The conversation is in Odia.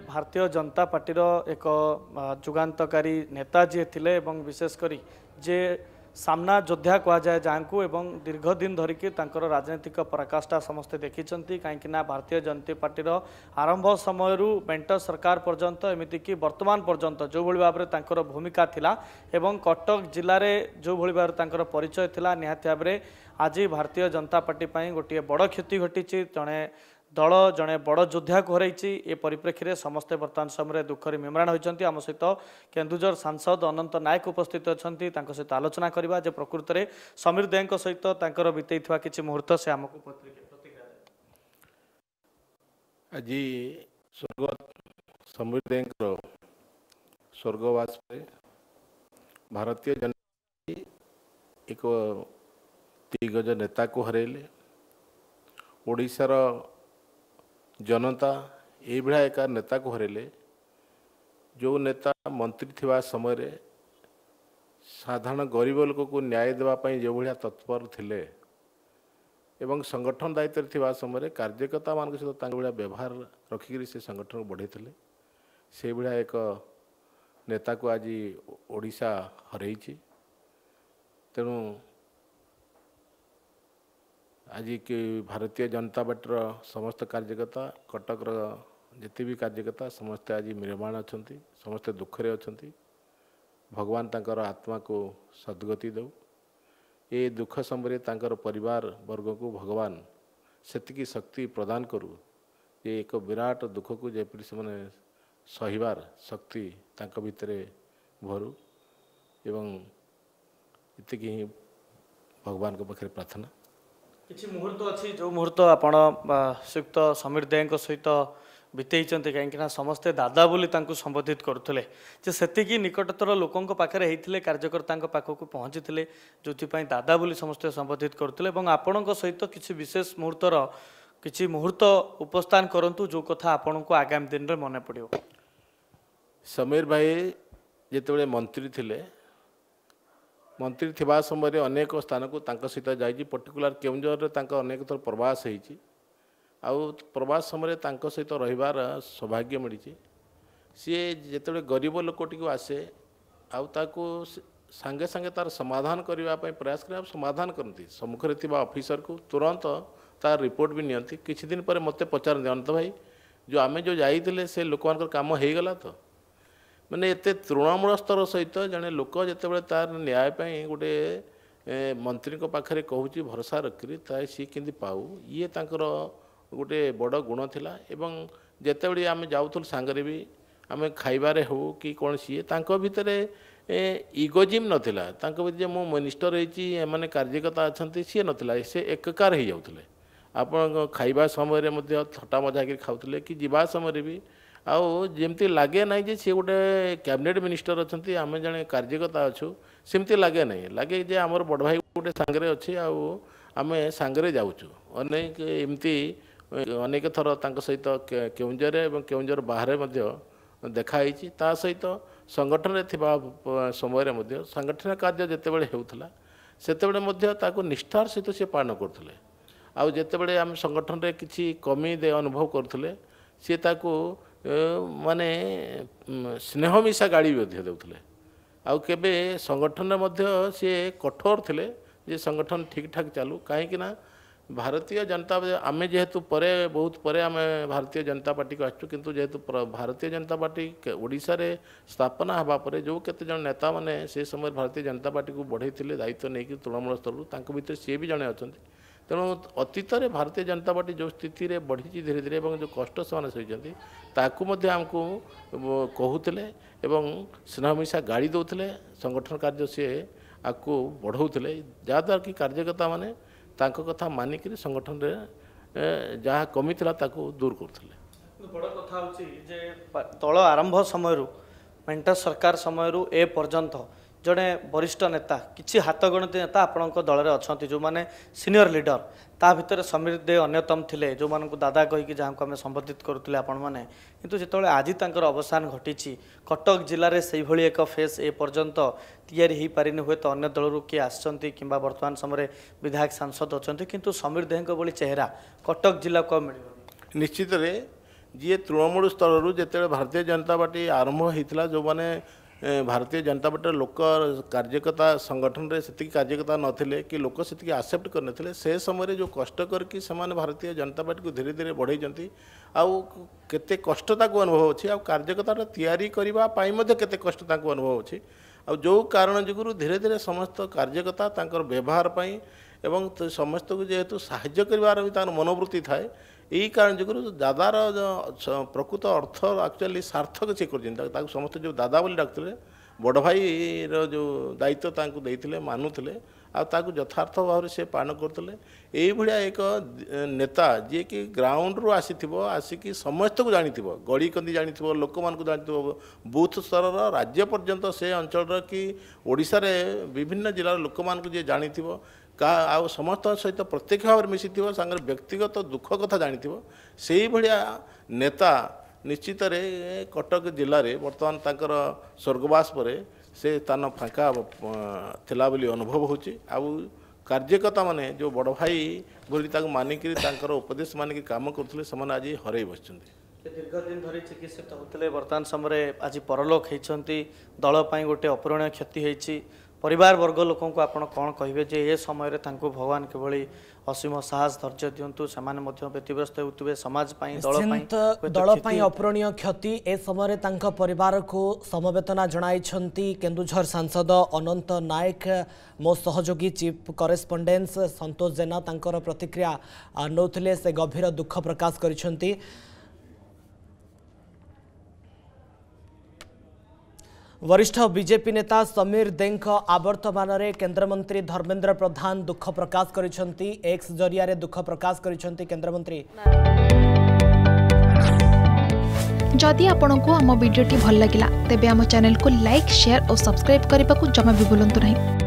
भारतीय जनता पार्टी र एक जुगाकारी नेता जे सामना जिए विशेषक जि साम्ना जोद्धा एवं दीर्घ दिन धरिक तर राजनीतिक पराका समसे देखिन्छ कहीँकना भारतीय जनता पर्ट आरंभ समयहरू मेन्ट सरकार पर्यन्त एमिकि बर्तमान पर्यन्त जोभरि भावना भूमिका एवं कटक जो जस्तो जोभरि भाँडर परिचय थाहा नि भएर आज भारतीय जनता पर्टीपूर्ण गोटे बड क्षति घटि ज ଦଳ ଜଣେ ବଡ଼ ଯୋଦ୍ଧାକୁ ହରାଇଛି ଏ ପରିପ୍ରେକ୍ଷୀରେ ସମସ୍ତେ ବର୍ତ୍ତମାନ ସମୟରେ ଦୁଃଖରେ ମେମ୍ରାଣ ହୋଇଛନ୍ତି ଆମ ସହିତ କେନ୍ଦୁଝର ସାଂସଦ ଅନନ୍ତ ନାୟକ ଉପସ୍ଥିତ ଅଛନ୍ତି ତାଙ୍କ ସହିତ ଆଲୋଚନା କରିବା ଯେ ପ୍ରକୃତରେ ସମୀର ଦେଙ୍କ ସହିତ ତାଙ୍କର ବିତେଇଥିବା କିଛି ମୁହୂର୍ତ୍ତ ସେ ଆମକୁ ଆଜି ସ୍ୱର୍ଗତ ସମୀର ଦେଙ୍କର ସ୍ୱର୍ଗବାସରେ ଭାରତୀୟ ଜନତା ଏକ ଦିଗଜ ନେତାକୁ ହରାଇଲେ ଓଡ଼ିଶାର ଜନତା ଏଇଭଳିଆ ଏକା ନେତାକୁ ହରେଇଲେ ଯେଉଁ ନେତା ମନ୍ତ୍ରୀ ଥିବା ସମୟରେ ସାଧାରଣ ଗରିବ ଲୋକକୁ ନ୍ୟାୟ ଦେବା ପାଇଁ ଯେଉଁଭଳିଆ ତତ୍ପର ଥିଲେ ଏବଂ ସଂଗଠନ ଦାୟିତ୍ୱରେ ଥିବା ସମୟରେ କାର୍ଯ୍ୟକର୍ତ୍ତାମାନଙ୍କ ସହିତ ତାଙ୍କ ଭଳିଆ ବ୍ୟବହାର ରଖିକରି ସେ ସଂଗଠନକୁ ବଢ଼େଇଥିଲେ ସେଇଭଳିଆ ଏକ ନେତାକୁ ଆଜି ଓଡ଼ିଶା ହରେଇଛି ତେଣୁ ଆଜିକି ଭାରତୀୟ ଜନତା ପାର୍ଟିର ସମସ୍ତ କାର୍ଯ୍ୟକର୍ତ୍ତା କଟକର ଯେତେ ବି କାର୍ଯ୍ୟକର୍ତ୍ତା ସମସ୍ତେ ଆଜି ମିରମାଣ ଅଛନ୍ତି ସମସ୍ତେ ଦୁଃଖରେ ଅଛନ୍ତି ଭଗବାନ ତାଙ୍କର ଆତ୍ମାକୁ ସଦ୍ଗତି ଦେଉ ଏ ଦୁଃଖ ସମୟରେ ତାଙ୍କର ପରିବାର ବର୍ଗକୁ ଭଗବାନ ସେତିକି ଶକ୍ତି ପ୍ରଦାନ କରୁ ଯେ ଏକ ବିରାଟ ଦୁଃଖକୁ ଯେପରି ସେମାନେ ସହିବାର ଶକ୍ତି ତାଙ୍କ ଭିତରେ ଭରୁ ଏବଂ ଏତିକି ହିଁ ଭଗବାନଙ୍କ ପାଖରେ ପ୍ରାର୍ଥନା କିଛି ମୁହୂର୍ତ୍ତ ଅଛି ଯେଉଁ ମୁହୂର୍ତ୍ତ ଆପଣ ଶ୍ରୀଯୁକ୍ତ ସମୀର ଦେଙ୍କ ସହିତ ବିତେଇଛନ୍ତି କାହିଁକିନା ସମସ୍ତେ ଦାଦା ବୋଲି ତାଙ୍କୁ ସମ୍ବୋଧିତ କରୁଥିଲେ ଯେ ସେତିକି ନିକଟତର ଲୋକଙ୍କ ପାଖରେ ହେଇଥିଲେ କାର୍ଯ୍ୟକର୍ତ୍ତାଙ୍କ ପାଖକୁ ପହଞ୍ଚିଥିଲେ ଯେଉଁଥିପାଇଁ ଦାଦା ବୋଲି ସମସ୍ତେ ସମ୍ବୋଧିତ କରୁଥିଲେ ଏବଂ ଆପଣଙ୍କ ସହିତ କିଛି ବିଶେଷ ମୁହୂର୍ତ୍ତର କିଛି ମୁହୂର୍ତ୍ତ ଉପସ୍ଥାନ କରନ୍ତୁ ଯେଉଁ କଥା ଆପଣଙ୍କୁ ଆଗାମୀ ଦିନରେ ମନେ ପଡ଼ିବ ସମୀର ଭାଇ ଯେତେବେଳେ ମନ୍ତ୍ରୀ ଥିଲେ ମନ୍ତ୍ରୀ ଥିବା ସମୟରେ ଅନେକ ସ୍ଥାନକୁ ତାଙ୍କ ସହିତ ଯାଇଛି ପର୍ଟିକୁଲାର କେଉଁଝରରେ ତାଙ୍କ ଅନେକ ଥର ପ୍ରବାସ ହୋଇଛି ଆଉ ପ୍ରବାସ ସମୟରେ ତାଙ୍କ ସହିତ ରହିବାର ସୌଭାଗ୍ୟ ମିଳିଛି ସିଏ ଯେତେବେଳେ ଗରିବ ଲୋକଟିକୁ ଆସେ ଆଉ ତାକୁ ସାଙ୍ଗେ ସାଙ୍ଗେ ତା'ର ସମାଧାନ କରିବା ପାଇଁ ପ୍ରୟାସ କରିବା ସମାଧାନ କରନ୍ତି ସମ୍ମୁଖରେ ଥିବା ଅଫିସରକୁ ତୁରନ୍ତ ତା'ର ରିପୋର୍ଟ ବି ନିଅନ୍ତି କିଛି ଦିନ ପରେ ମୋତେ ପଚାରନ୍ତି ଅନନ୍ତ ଭାଇ ଯେଉଁ ଆମେ ଯେଉଁ ଯାଇଥିଲେ ସେ ଲୋକମାନଙ୍କର କାମ ହୋଇଗଲା ତ ମାନେ ଏତେ ତୃଣମୂଳ ସ୍ତର ସହିତ ଜଣେ ଲୋକ ଯେତେବେଳେ ତାର ନ୍ୟାୟ ପାଇଁ ଗୋଟିଏ ମନ୍ତ୍ରୀଙ୍କ ପାଖରେ କହୁଛି ଭରସା ରଖିକିରି ତାହେଲେ ସିଏ କେମିତି ପାଉ ଇଏ ତାଙ୍କର ଗୋଟିଏ ବଡ଼ ଗୁଣ ଥିଲା ଏବଂ ଯେତେବେଳେ ଆମେ ଯାଉଥିଲୁ ସାଙ୍ଗରେ ବି ଆମେ ଖାଇବାରେ ହେଉ କି କୌଣସି ଇଏ ତାଙ୍କ ଭିତରେ ଇଗୋଜିମ୍ ନଥିଲା ତାଙ୍କ ଭିତରେ ଯେ ମୁଁ ମିନିଷ୍ଟର ହେଇଛି ଏମାନେ କାର୍ଯ୍ୟକର୍ତ୍ତା ଅଛନ୍ତି ସିଏ ନଥିଲା ସେ ଏକକାର ହେଇଯାଉଥିଲେ ଆପଣଙ୍କ ଖାଇବା ସମୟରେ ମଧ୍ୟ ଥଟା ମଜା କରି ଖାଉଥିଲେ କି ଯିବା ସମୟରେ ବି ଆଉ ଯେମିତି ଲାଗେ ନାହିଁ ଯେ ସିଏ ଗୋଟେ କ୍ୟାବିନେଟ୍ ମିନିଷ୍ଟର ଅଛନ୍ତି ଆମେ ଜଣେ କାର୍ଯ୍ୟକର୍ତ୍ତା ଅଛୁ ସେମିତି ଲାଗେ ନାହିଁ ଲାଗେ ଯେ ଆମର ବଡ଼ ଭାଇ ଗୋଟେ ସାଙ୍ଗରେ ଅଛି ଆଉ ଆମେ ସାଙ୍ଗରେ ଯାଉଛୁ ଅନେକ ଏମିତି ଅନେକ ଥର ତାଙ୍କ ସହିତ କେଉଁଝରରେ ଏବଂ କେଉଁଝର ବାହାରେ ମଧ୍ୟ ଦେଖା ହେଇଛି ତା ସହିତ ସଂଗଠନରେ ଥିବା ସମୟରେ ମଧ୍ୟ ସାଂଗଠନିକ କାର୍ଯ୍ୟ ଯେତେବେଳେ ହେଉଥିଲା ସେତେବେଳେ ମଧ୍ୟ ତାକୁ ନିଷ୍ଠାର ସହିତ ସିଏ ପାଳନ କରୁଥିଲେ ଆଉ ଯେତେବେଳେ ଆମେ ସଂଗଠନରେ କିଛି କମି ଅନୁଭବ କରୁଥିଲେ ସିଏ ତାକୁ ମାନେ ସ୍ନେହ ମିଶା ଗାଳି ମଧ୍ୟ ଦେଉଥିଲେ ଆଉ କେବେ ସଂଗଠନରେ ମଧ୍ୟ ସିଏ କଠୋର ଥିଲେ ଯେ ସଂଗଠନ ଠିକ୍ଠାକ୍ ଚାଲୁ କାହିଁକିନା ଭାରତୀୟ ଜନତା ଆମେ ଯେହେତୁ ପରେ ବହୁତ ପରେ ଆମେ ଭାରତୀୟ ଜନତା ପାର୍ଟିକୁ ଆସିଛୁ କିନ୍ତୁ ଯେହେତୁ ଭାରତୀୟ ଜନତା ପାର୍ଟି ଓଡ଼ିଶାରେ ସ୍ଥାପନା ହେବା ପରେ ଯେଉଁ କେତେଜଣ ନେତାମାନେ ସେ ସମୟରେ ଭାରତୀୟ ଜନତା ପାର୍ଟିକୁ ବଢ଼େଇଥିଲେ ଦାୟିତ୍ୱ ନେଇକି ତୃଣମୂଳ ସ୍ତରରୁ ତାଙ୍କ ଭିତରେ ସିଏ ବି ଜଣେ ଅଛନ୍ତି ତେଣୁ ଅତୀତରେ ଭାରତୀୟ ଜନତା ପାର୍ଟି ଯେଉଁ ସ୍ଥିତିରେ ବଢ଼ିଛି ଧୀରେ ଧୀରେ ଏବଂ ଯେଉଁ କଷ୍ଟ ସେମାନେ ସହିଛନ୍ତି ତାକୁ ମଧ୍ୟ ଆମକୁ କହୁଥିଲେ ଏବଂ ସ୍ନେହ ମିଶା ଗାଳି ଦେଉଥିଲେ ସଂଗଠନ କାର୍ଯ୍ୟ ସିଏ ଆକୁ ବଢ଼ାଉଥିଲେ ଯାହାଦ୍ୱାରା କି କାର୍ଯ୍ୟକର୍ତ୍ତାମାନେ ତାଙ୍କ କଥା ମାନିକରି ସଂଗଠନରେ ଯାହା କମିଥିଲା ତାକୁ ଦୂର କରୁଥିଲେ ବଡ଼ କଥା ହେଉଛି ଯେ ଦଳ ଆରମ୍ଭ ସମୟରୁ ମେଣ୍ଟ ସରକାର ସମୟରୁ ଏ ପର୍ଯ୍ୟନ୍ତ ଜଣେ ବରିଷ୍ଠ ନେତା କିଛି ହାତଗଣତି ନେତା ଆପଣଙ୍କ ଦଳରେ ଅଛନ୍ତି ଯେଉଁମାନେ ସିନିୟର ଲିଡର ତା ଭିତରେ ସମୀର ଦେ ଅନ୍ୟତମ ଥିଲେ ଯେଉଁମାନଙ୍କୁ ଦାଦା କହିକି ଯାହାଙ୍କୁ ଆମେ ସମ୍ବୋଧିତ କରୁଥିଲେ ଆପଣମାନେ କିନ୍ତୁ ଯେତେବେଳେ ଆଜି ତାଙ୍କର ଅବସାନ ଘଟିଛି କଟକ ଜିଲ୍ଲାରେ ସେଇଭଳି ଏକ ଫେସ୍ ଏ ପର୍ଯ୍ୟନ୍ତ ତିଆରି ହୋଇପାରିନି ହୁଏତ ଅନ୍ୟ ଦଳରୁ କିଏ ଆସିଛନ୍ତି କିମ୍ବା ବର୍ତ୍ତମାନ ସମୟରେ ବିଧାୟକ ସାଂସଦ ଅଛନ୍ତି କିନ୍ତୁ ସମୀର ଦେହଙ୍କ ଭଳି ଚେହେରା କଟକ ଜିଲ୍ଲାକୁ ଆଉ ମିଳିବ ନିଶ୍ଚିତରେ ଯିଏ ତୃଣମୂଳ ସ୍ତରରୁ ଯେତେବେଳେ ଭାରତୀୟ ଜନତା ପାର୍ଟି ଆରମ୍ଭ ହୋଇଥିଲା ଯେଉଁମାନେ भारतीय जनता पार्टी लोक कार्यकर्ता संगठन रे से कार्यकर्ता नथिले कि लोक से आसेप्ट करनथिले से समय जो कष्ट करके से भारतीय जनता पार्टी को धीरे धीरे बढ़ई आउ केते कष्ट ताकू अनुभव अछि आ कार्यकर्ता तैयारी करबा पाई मध्ये केते कष्ट ताकू अनुभव अछि ଆଉ जो कारण जगु ଧୀରେ ଧୀରେ ସମସ୍ତ କାର୍ଯ୍ୟକର୍ତ୍ତା ତାଙ୍କର ବ୍ୟବହାର ପାଇଁ ଏବଂ ସମସ୍ତଙ୍କୁ ଯେହେତୁ ସାହାଯ୍ୟ କରିବାର ବି ଏଇ କାରଣ ଯୋଗୁଁରୁ ଦାଦାର ପ୍ରକୃତ ଅର୍ଥ ଆକ୍ଚୁଆଲି ସାର୍ଥକ ସେ କରିଛନ୍ତି ତାକୁ ସମସ୍ତେ ଯେଉଁ ଦାଦା ବୋଲି ଡାକୁଥିଲେ ବଡ଼ ଭାଇର ଯେଉଁ ଦାୟିତ୍ୱ ତାଙ୍କୁ ଦେଇଥିଲେ ମାନୁଥିଲେ ଆଉ ତାକୁ ଯଥାର୍ଥ ଭାବରେ ସେ ପାଳନ କରୁଥିଲେ ଏଇଭଳିଆ ଏକ ନେତା ଯିଏକି ଗ୍ରାଉଣ୍ଡରୁ ଆସିଥିବ ଆସିକି ସମସ୍ତଙ୍କୁ ଜାଣିଥିବ ଗଳିକନ୍ଦି ଜାଣିଥିବ ଲୋକମାନଙ୍କୁ ଜାଣିଥିବ ବୁଥ୍ ସ୍ତରର ରାଜ୍ୟ ପର୍ଯ୍ୟନ୍ତ ସେ ଅଞ୍ଚଳର କି ଓଡ଼ିଶାରେ ବିଭିନ୍ନ ଜିଲ୍ଲାର ଲୋକମାନଙ୍କୁ ଯିଏ ଜାଣିଥିବ କା ଆଉ ସମସ୍ତଙ୍କ ସହିତ ପ୍ରତ୍ୟକ୍ଷ ଭାବରେ ମିଶିଥିବ ସାଙ୍ଗରେ ବ୍ୟକ୍ତିଗତ ଦୁଃଖ କଥା ଜାଣିଥିବ ସେଇଭଳିଆ ନେତା ନିଶ୍ଚିତରେ କଟକ ଜିଲ୍ଲାରେ ବର୍ତ୍ତମାନ ତାଙ୍କର ସ୍ୱର୍ଗବାସ ପରେ ସେ ସ୍ଥାନ ଫାଙ୍କା ଥିଲା ବୋଲି ଅନୁଭବ ହେଉଛି ଆଉ କାର୍ଯ୍ୟକର୍ତ୍ତାମାନେ ଯେଉଁ ବଡ଼ ଭାଇ ବୋଲି ତାଙ୍କୁ ମାନିକିରି ତାଙ୍କର ଉପଦେଶ ମାନିକି କାମ କରୁଥିଲେ ସେମାନେ ଆଜି ହରେଇ ବସିଛନ୍ତି ଦୀର୍ଘ ଦିନ ଧରି ଚିକିତ୍ସିତ ହେଉଥିଲେ ବର୍ତ୍ତମାନ ସମୟରେ ଆଜି ପରଲୋକ ହେଇଛନ୍ତି ଦଳ ପାଇଁ ଗୋଟେ ଅପୂରଣୀୟ କ୍ଷତି ହୋଇଛି ପରିବାର ବର୍ଗ ଲୋକଙ୍କୁ ଆପଣ କ'ଣ କହିବେ ଯେ ଏ ସମୟରେ ତାଙ୍କୁ ଭଗବାନ କିଭଳି ଅସୀମ ସାହସ ଧୈର୍ଯ୍ୟ ଦିଅନ୍ତୁ ସେମାନେ ମଧ୍ୟ ବ୍ୟତିବ୍ୟସ୍ତ ହେଉଥିବେ ସମାଜ ପାଇଁ ଦଳ ଦଳ ପାଇଁ ଅପୂରଣୀୟ କ୍ଷତି ଏ ସମୟରେ ତାଙ୍କ ପରିବାରକୁ ସମବେଦନା ଜଣାଇଛନ୍ତି କେନ୍ଦୁଝର ସାଂସଦ ଅନନ୍ତ ନାୟକ ମୋ ସହଯୋଗୀ ଚିଫ୍ କରେସ୍ପଣ୍ଡେନ୍ସ ସନ୍ତୋଷ ଜେନା ତାଙ୍କର ପ୍ରତିକ୍ରିୟା ନେଉଥିଲେ ସେ ଗଭୀର ଦୁଃଖ ପ୍ରକାଶ କରିଛନ୍ତି वरिष्ठ बीजेपी नेता समीर देख आवर्तमान केन्द्रमंत्री धर्मेन्द्र प्रधान दुख प्रकाश कर एक्स जरिया दुख प्रकाश करमंत्री जदि आपण को आम भिडी भल लगा तेब आम चेल को लाइक सेयार और सब्सक्राइब करने को जमा भी बुलां नहीं